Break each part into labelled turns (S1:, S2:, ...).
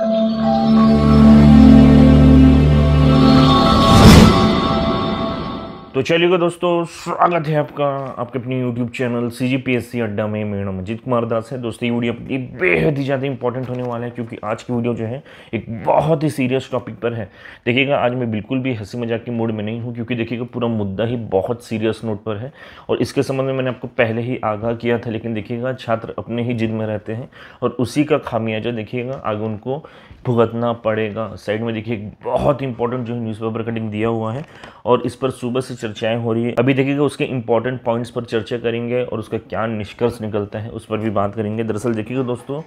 S1: you. तो चलिएगा दोस्तों स्वागत है आपका आपके अपने YouTube channel C G P S C Adda में मेरा नाम अजीत कुमार दास है दोस्तों ये वीडियो अपनी बेहद ही ज़्यादा इंपॉर्टेंट होने वाला है क्योंकि आज की वीडियो जो है एक बहुत ही सीरियस टॉपिक पर है देखिएगा आज मैं बिल्कुल भी हंसी मजाक के मूड में नहीं हूँ क्योंकि देखिएगा पूरा मुद्दा ही बहुत सीरियस नोट पर है और इसके संबंध में मैंने आपको पहले ही आगाह किया था लेकिन देखिएगा छात्र अपने ही जिद में रहते हैं और उसी का खामियाजा देखिएगा आगे उनको भुगतना पड़ेगा साइड में देखिए बहुत इंपॉर्टेंट जो है न्यूज़पेपर कटिंग दिया हुआ है और इस पर सुबह से चर्चाएं हो रही है अभी देखिएगा उसके इंपॉर्टेंट पॉइंट्स पर चर्चा करेंगे और उसका क्या निष्कर्ष निकलता है उस पर भी बात करेंगे दरअसल देखिएगा दोस्तों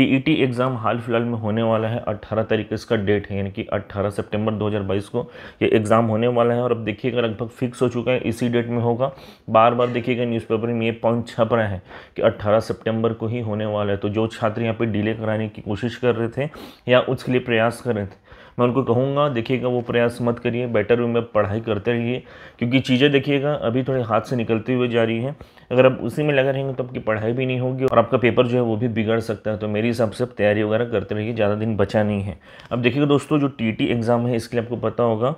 S1: टी एग्ज़ाम e हाल फिलहाल में होने वाला है 18 तारीख इसका डेट है यानी कि 18 सितंबर 2022 को ये एग्ज़ाम होने वाला है और अब देखिएगा लगभग फिक्स हो चुका है इसी डेट में होगा बार बार देखिएगा न्यूज़पेपर में ये पॉइंट छप रहा है कि 18 सितंबर को ही होने वाला है तो जो छात्र यहाँ पे डिले कराने की कोशिश कर रहे थे या उसके लिए प्रयास कर रहे थे मैं उनको कहूँगा देखिएगा वो प्रयास मत करिए बेटर वे में पढ़ाई करते रहिए क्योंकि चीज़ें देखिएगा अभी थोड़े हाथ से निकलते हुए जा रही हैं अगर आप उसी में लगा रहेंगे तो आपकी पढ़ाई भी नहीं होगी और आपका पेपर जो है वो भी बिगड़ सकता है तो मेरे हिसाब से तैयारी वगैरह करते रहिए ज़्यादा दिन बचा नहीं है अब देखिएगा दोस्तों जो टी एग्ज़ाम है इसके लिए आपको पता होगा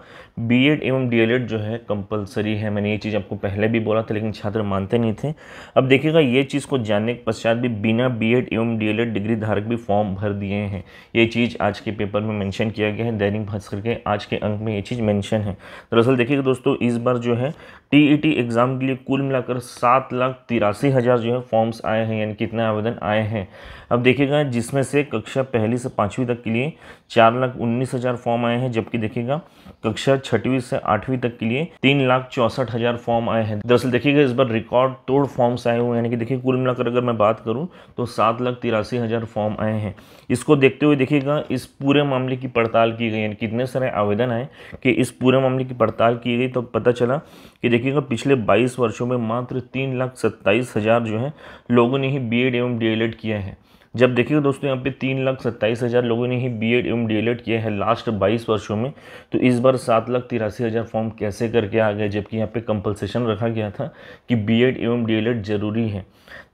S1: बी एवं डी जो है कंपलसरी है मैंने ये चीज़ आपको पहले भी बोला था लेकिन छात्र मानते नहीं थे अब देखिएगा ये चीज़ को जानने के पश्चात भी बिना बी एवं डी डिग्री धारक भी फॉर्म भर दिए हैं ये चीज़ आज के पेपर में मैंशन किया गया है हैं दैनिक भास्कर के आज के अंक में ये चीज़ मेंशन है दरअसल देखिएगा दोस्तों इस बार जो है टीईटी एग्ज़ाम e के लिए कुल मिलाकर सात लाख तिरासी हज़ार जो है फॉर्म्स आए हैं यानी कितने आवेदन आए हैं अब देखिएगा जिसमें से कक्षा पहली से पाँचवीं तक के लिए चार लाख उन्नीस हज़ार फॉर्म आए हैं जबकि देखिएगा कक्षा छठवीं से आठवीं तक के लिए तीन लाख चौंसठ हज़ार फॉर्म आए हैं दरअसल देखिएगा इस बार रिकॉर्ड तोड़ फॉर्म्स आए हुए यानी कि देखिए कुल मिलाकर अगर मैं बात करूँ तो सात लाख तिरासी हज़ार फॉर्म आए हैं इसको देखते हुए देखिएगा इस पूरे मामले की पड़ताल की गई यानी कितने सारे आवेदन आए कि इस पूरे मामले की पड़ताल की गई तो पता चला कि देखिएगा पिछले 22 वर्षों में मात्र तीन लाख सत्ताईस हज़ार जो हैं लोगों ने ही बीएड एवं डी किया है जब देखिएगा दोस्तों यहाँ पे तीन लाख सत्ताईस हज़ार लोगों ने ही बीएड एवं डीएलएड किया है लास्ट बाईस वर्षों में तो इस बार सात लाख तिरासी हज़ार फॉर्म कैसे करके आ गए जबकि यहाँ पे कंपलसेशन रखा गया था कि बीएड एवं डीएलएड ज़रूरी है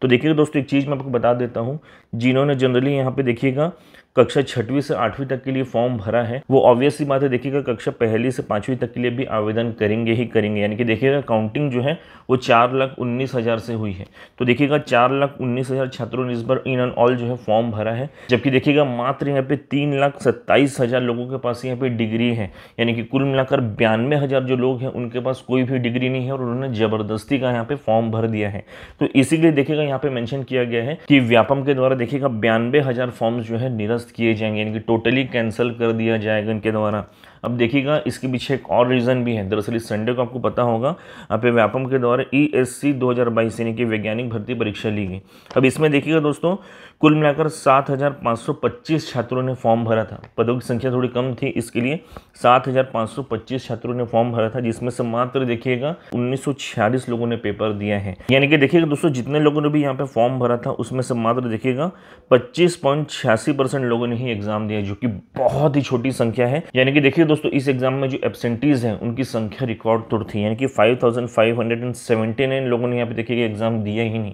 S1: तो देखिएगा दोस्तों एक चीज़ मैं आपको बता देता हूँ जिन्होंने जनरली यहाँ पर देखिएगा कक्षा छठवीं से आठवीं तक के लिए फॉर्म भरा है वो ऑब्वियसली बात है देखिएगा कक्षा पहली से पांचवी तक के लिए भी आवेदन करेंगे ही करेंगे यानी कि देखिएगा काउंटिंग जो है वो चार लाख उन्नीस हज़ार से हुई है तो देखिएगा चार लाख उन्नीस हज़ार छात्रों ने इस बार इन एंड ऑल जो है फॉर्म भरा है जबकि देखिएगा मात्र यहाँ पे तीन लाख सत्ताईस हज़ार लोगों के पास यहाँ पे डिग्री है यानी कि कुल मिलाकर बयानवे हज़ार जो लोग हैं उनके पास कोई भी डिग्री नहीं है और उन्होंने ज़बरदस्ती का यहाँ पे फॉर्म भर दिया है तो इसीलिए देखिएगा यहाँ पे मैंशन किया गया है कि व्यापम के द्वारा देखिएगा बयानवे हज़ार फॉर्म जो है निरस्त किए जाएंगे यानी कि टोटली कैंसिल कर दिया जाएगा इनके द्वारा अब देखिएगा इसके पीछे एक और रीज़न भी है दरअसल इस संडे को आपको पता होगा आप व्यापम के द्वारा ई एस सी दो हज़ार बाईस यानी कि वैज्ञानिक भर्ती परीक्षा ली गई अब इसमें देखिएगा दोस्तों कुल मिलाकर सात हज़ार पाँच सौ पच्चीस छात्रों ने फॉर्म भरा था पदों की संख्या थोड़ी कम थी इसके लिए सात हज़ार पाँच सौ पच्चीस छात्रों ने फॉर्म भरा था जिसमें से मात्र देखिएगा उन्नीस सौ छियालीस लोगों ने पेपर दिया है यानी कि देखिएगा दोस्तों जितने लोगों ने भी यहाँ पर फॉर्म भरा था उसमें से मात्र देखिएगा पच्चीस पॉइंट छियासी परसेंट लोगों ने ही एग्जाम दिया जो कि बहुत ही छोटी संख्या है यानी कि देखिए दोस्तों इस एग्ज़ाम में जो एबसेंटीज़ हैं उनकी संख्या रिकॉर्ड तोड़ थी यानी कि 5,579 लोगों ने यहाँ पे देखिए एग्ज़ाम दिया ही नहीं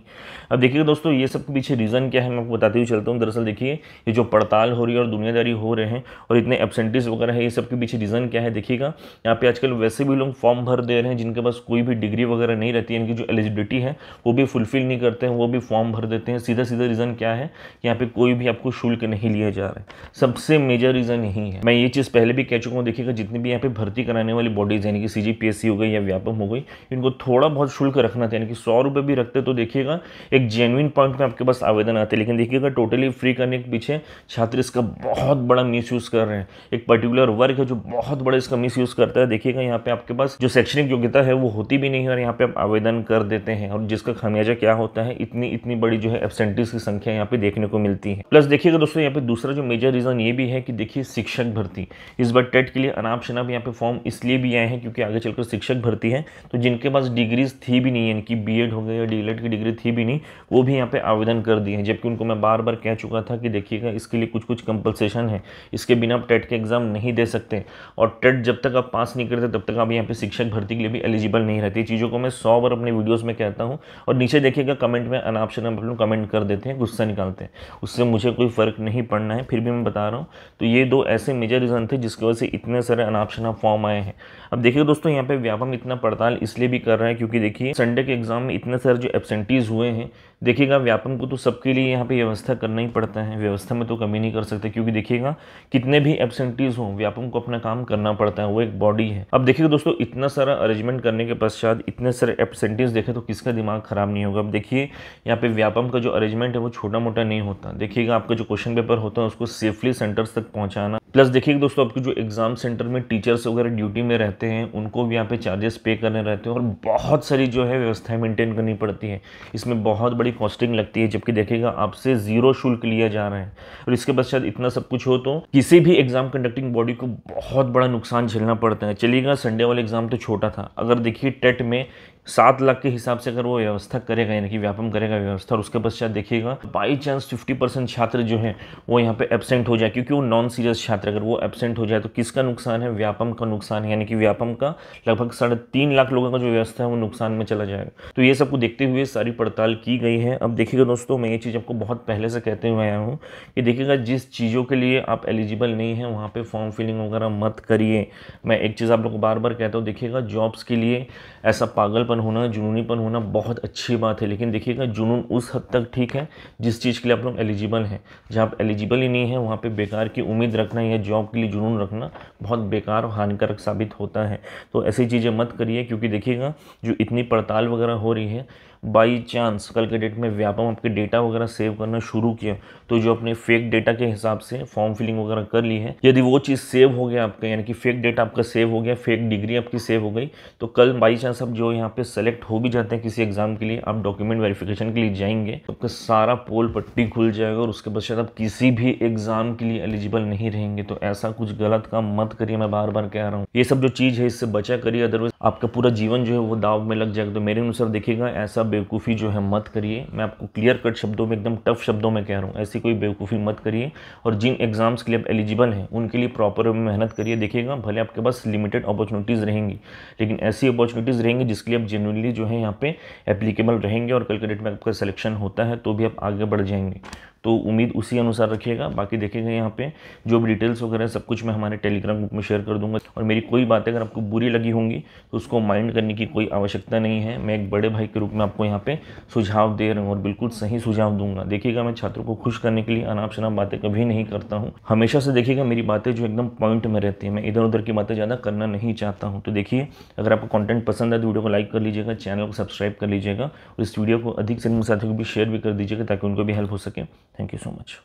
S1: अब देखिए दोस्तों ये सब के पीछे रीज़न क्या है मैं आपको बताते हुए चलता हूँ दरअसल देखिए ये जो पड़ताल हो रही है और दुनियादारी हो रहे हैं और इतने एबसेंटीज़ वगैरह है ये सब के पीछे रीज़न क्या है देखिएगा यहाँ पे आजकल वैसे भी लोग फॉर्म भर दे रहे हैं जिनके पास कोई भी डिग्री वगैरह नहीं रहती इनकी जो एलिजिबिलिटी है वो भी फुलफिल नहीं करते हैं वो भी फॉर्म भर देते हैं सीधा सीधा रीज़न क्या है यहाँ पर कोई भी आपको शुल्क नहीं लिया जा रहा है सबसे मेजर रीज़न यही है मैं ये चीज़ पहले भी कह चुका वो देखिएगा जितने भी यहाँ पे भर्ती कराने वाली बॉडीज़ यानी कि सी जी हो गई या व्यापम हो गई इनको थोड़ा बहुत शुल्क रखना था यानी कि सौ रुपये भी रखते तो देखिएगा एक जेन्यन पॉइंट में आपके पास आवेदन आते लेकिन देखिएगा टोटली फ्री करने के पीछे छात्र इसका बहुत बड़ा मिस कर रहे हैं एक पर्टिकुलर वर्ग है जो बहुत बड़ा इसका मिस करता है देखिएगा यहाँ पे आपके पास जो शैक्षणिक योग्यता है वो होती भी नहीं है और यहाँ पे आप आवेदन कर देते हैं और जिसका खामियाजा क्या होता है इतनी इतनी बड़ी जो है एबसेंटीज की संख्या यहाँ पे देखने को मिलती है प्लस देखिएगा दोस्तों यहाँ पे दूसरा जो मेजर रीजन ये भी है कि देखिए शिक्षक भर्ती इस बार टेट के लिए अनाप शनाप यहाँ पे फॉर्म इसलिए भी आए हैं क्योंकि आगे चलकर शिक्षक भर्ती है तो जिनके पास डिग्रीज थी भी नहीं यानी कि बीएड हो गया या डी की डिग्री थी भी नहीं वो भी यहाँ पे आवेदन कर दिए हैं जबकि उनको मैं बार बार कह चुका था कि देखिएगा इसके लिए कुछ कुछ कंपलसेशन है इसके बिना आप टेट के एग्ज़ाम नहीं दे सकते और टेट जब तक आप पास नहीं करते तब तक आप यहाँ पर शिक्षक भर्ती के लिए भी एलिजिबल नहीं रहती चीज़ों को मैं सौ बार अपने वीडियोज़ में कहता हूँ और नीचे देखिएगा कमेंट में अनाप शनाप लोग कमेंट कर देते हैं गुस्सा निकालते हैं उससे मुझे कोई फ़र्क नहीं पड़ना है फिर भी मैं बता रहा हूँ तो ये दो ऐसे मेजर रीज़न थे जिसकी वजह से इतने सारे अनापशन फॉर्म आए हैं अब देखिए दोस्तों यहाँ पे व्यापम इतना पड़ताल इसलिए भी कर रहे हैं क्योंकि देखिए संडे के एग्जाम में इतने सारे जो एबसेंटीज हुए हैं देखिएगा व्यापन को तो सबके लिए यहाँ पे व्यवस्था करना ही पड़ता है व्यवस्था में तो कमी नहीं कर सकते क्योंकि देखिएगा कितने भी एबसेंटीज हों व्यापम को अपना काम करना पड़ता है वो एक बॉडी है अब देखिएगा दोस्तों इतना सारा अरेंजमेंट करने के पश्चात इतने सारे एबसेंटीज देखें तो किसका दिमाग खराब नहीं होगा अब देखिए यहाँ पे व्यापम का जो अरेंजमेंट है वो छोटा मोटा नहीं होता देखिएगा आपका जो क्वेश्चन पेपर होता है उसको सेफली सेंटर्स तक पहुँचाना प्लस देखिएगा दोस्तों आपके जो एग्जाम सेंटर में टीचर्स वगैरह ड्यूटी में रहते हैं उनको भी यहाँ पे चार्जेस पे करने रहते हैं और बहुत सारी जो है व्यवस्थाएं मेंटेन करनी पड़ती है इसमें बहुत बड़ी हमारी कॉस्टिंग लगती है जबकि देखेगा आपसे ज़ीरो शुल्क लिया जा रहा है और इसके बाद शायद इतना सब कुछ हो तो किसी भी एग्ज़ाम कंडक्टिंग बॉडी को बहुत बड़ा नुकसान झेलना पड़ता है चलिएगा संडे वाला एग्ज़ाम तो छोटा था अगर देखिए टेट में सात लाख के हिसाब से अगर वो व्यवस्था करेगा यानी कि व्यापम करेगा व्यवस्था और उसके पश्चात देखिएगा बाई चांस फिफ्टी परसेंट छात्र जो है वो यहाँ पे एबसेंट हो जाए क्योंकि वो नॉन सीरियस छात्र अगर वो एबसेंट हो जाए तो किसका नुकसान है व्यापम का नुकसान है यानी कि व्यापम का लगभग साढ़े तीन लाख लोगों का जो व्यवस्था है वो नुकसान में चला जाएगा तो ये सबको देखते हुए सारी पड़ताल की गई है अब देखिएगा दोस्तों मैं ये चीज़ आपको बहुत पहले से कहते हुए आया हूँ कि देखिएगा जिस चीज़ों के लिए आप एलिजिबल नहीं है वहाँ पर फॉर्म फिलिंग वगैरह मत करिए मैं एक चीज़ आप लोग को बार बार कहता हूँ देखिएगा जॉब्स के लिए ऐसा पागल पागलपन होना जुनूनीपन होना बहुत अच्छी बात है लेकिन देखिएगा जुनून उस हद तक ठीक है जिस चीज़ के लिए आप लोग एलिजिबल हैं जहाँ आप एलिजिबल ही नहीं है वहाँ पे बेकार की उम्मीद रखना या जॉब के लिए जुनून रखना बहुत बेकार और हानिकारक साबित होता है तो ऐसी चीज़ें मत करिए क्योंकि देखिएगा जो इतनी पड़ताल वगैरह हो रही है बाई चांस कल के डेट में व्यापम आपके डेटा वगैरह सेव करना शुरू किया तो जो अपने फेक डेटा के हिसाब से फॉर्म फिलिंग वगैरह कर ली है यदि वो चीज़ सेव हो गया आपका यानी कि फेक डेटा आपका सेव हो गया फेक डिग्री आपकी सेव हो गई तो कल बाई चांस आप जो यहाँ पे सेलेक्ट हो भी जाते हैं किसी एग्जाम के लिए आप डॉक्यूमेंट वेरिफिकेशन के लिए जाएंगे तो आपका सारा पोल पट्टी खुल जाएगा और उसके पश्चात आप किसी भी एग्जाम के लिए एलिजिबल नहीं रहेंगे तो ऐसा कुछ गलत काम मत करिए मैं बार बार कह रहा हूँ ये सब जो चीज़ है इससे बचा करिए अदरवाइज आपका पूरा जीवन जो है वो दाव में लग जाएगा तो मेरे अनुसार देखिएगा ऐसा बेवकूफ़ी जो है मत करिए मैं आपको क्लियर कट शब्दों में एकदम टफ शब्दों में कह रहा हूँ ऐसी कोई बेवकूफ़ी मत करिए और जिन एग्ज़ाम्स के लिए आप एलिजिबल हैं उनके लिए प्रॉपर मेहनत करिए देखिएगा भले आपके पास लिमिटेड अपॉर्चुनिटीज़ रहेंगी लेकिन ऐसी अपॉर्चुनिटीज़ रहेंगी जिसके लिए आप जेनुअनली जो है यहाँ पर एप्लीकेबल रहेंगे और कल के डेट में आपका सिलेक्शन होता है तो भी आप आगे बढ़ जाएंगे तो उम्मीद उसी अनुसार रखिएगा बाकी देखिएगा यहाँ पे जो भी डिटेल्स वगैरह सब कुछ मैं हमारे टेलीग्राम ग्रुप में शेयर कर दूंगा और मेरी कोई बात अगर आपको बुरी लगी होंगी तो उसको माइंड करने की कोई आवश्यकता नहीं है मैं एक बड़े भाई के रूप में आपको यहाँ पर सुझाव दे रहा हूँ और बिल्कुल सही सुझाव दूंगा देखिएगा मैं छात्रों को खुश करने के लिए अनाप शनाप बातें कभी नहीं करता हूँ हमेशा से देखिएगा मेरी बातें जो एकदम पॉइंट में रहती है मैं इधर उधर की बातें ज़्यादा करना नहीं चाहता हूँ तो देखिए अगर आपको कॉन्टेंट पसंद है तो वीडियो को लाइक कर लीजिएगा चैनल को सब्सक्राइब कर लीजिएगा और इस वीडियो को अधिक से अधिक साथियों को भी शेयर भी कर दीजिएगा ताकि उनको भी हेल्प हो सके Thank you so much.